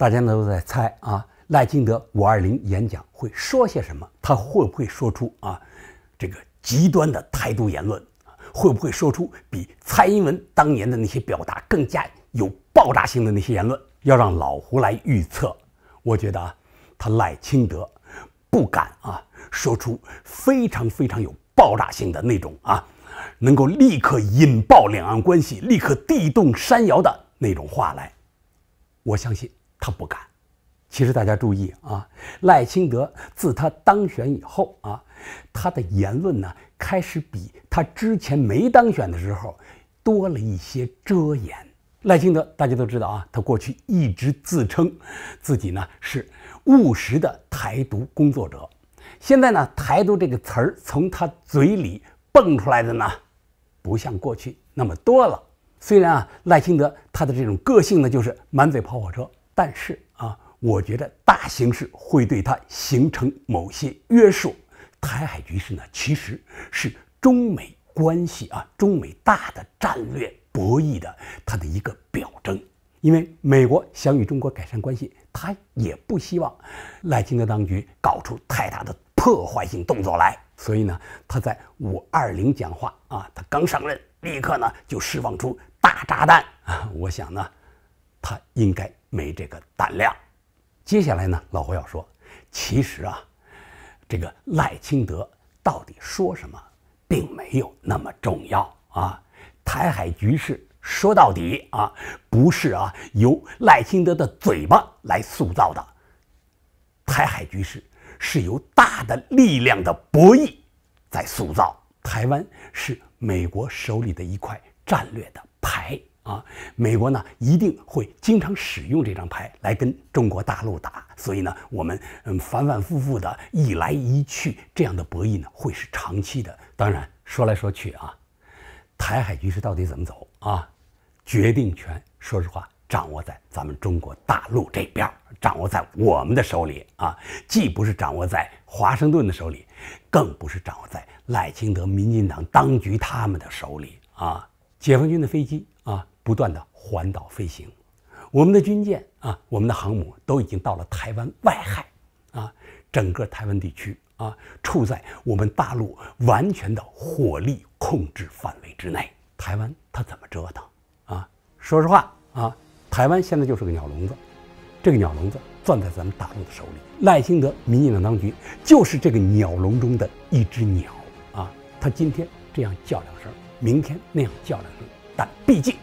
大家都在猜啊，赖清德五二零演讲会说些什么？他会不会说出啊，这个极端的态度言论？会不会说出比蔡英文当年的那些表达更加有爆炸性的那些言论？要让老胡来预测，我觉得啊，他赖清德不敢啊，说出非常非常有爆炸性的那种啊，能够立刻引爆两岸关系、立刻地动山摇的那种话来。我相信。不敢。其实大家注意啊，赖清德自他当选以后啊，他的言论呢，开始比他之前没当选的时候多了一些遮掩。赖清德大家都知道啊，他过去一直自称自己呢是务实的台独工作者。现在呢，台独这个词儿从他嘴里蹦出来的呢，不像过去那么多了。虽然啊，赖清德他的这种个性呢，就是满嘴跑火车。但是啊，我觉得大形势会对它形成某些约束。台海局势呢，其实是中美关系啊，中美大的战略博弈的它的一个表征。因为美国想与中国改善关系，他也不希望赖清德当局搞出太大的破坏性动作来。所以呢，他在五二零讲话啊，他刚上任，立刻呢就释放出大炸弹啊。我想呢，他应该。没这个胆量。接下来呢，老胡要说，其实啊，这个赖清德到底说什么，并没有那么重要啊。台海局势说到底啊，不是啊由赖清德的嘴巴来塑造的。台海局势是由大的力量的博弈在塑造。台湾是美国手里的一块战略的牌。啊，美国呢一定会经常使用这张牌来跟中国大陆打，所以呢，我们嗯反反复复的一来一去，这样的博弈呢会是长期的。当然说来说去啊，台海局势到底怎么走啊？决定权说实话掌握在咱们中国大陆这边，掌握在我们的手里啊，既不是掌握在华盛顿的手里，更不是掌握在赖清德、民进党当局他们的手里啊，解放军的飞机。不断的环岛飞行，我们的军舰啊，我们的航母都已经到了台湾外海，啊，整个台湾地区啊，处在我们大陆完全的火力控制范围之内。台湾它怎么折腾啊？说实话啊，台湾现在就是个鸟笼子，这个鸟笼子攥在咱们大陆的手里。赖清德、民进党当局就是这个鸟笼中的一只鸟啊，他今天这样叫两声，明天那样叫两声，但毕竟。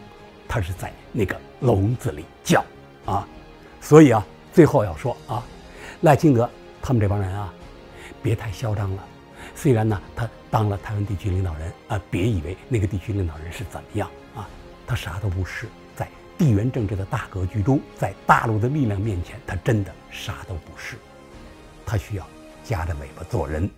他是在那个笼子里叫啊，所以啊，最后要说啊，赖清德他们这帮人啊，别太嚣张了。虽然呢，他当了台湾地区领导人啊，别以为那个地区领导人是怎么样啊，他啥都不是。在地缘政治的大格局中，在大陆的力量面前，他真的啥都不是，他需要夹着尾巴做人。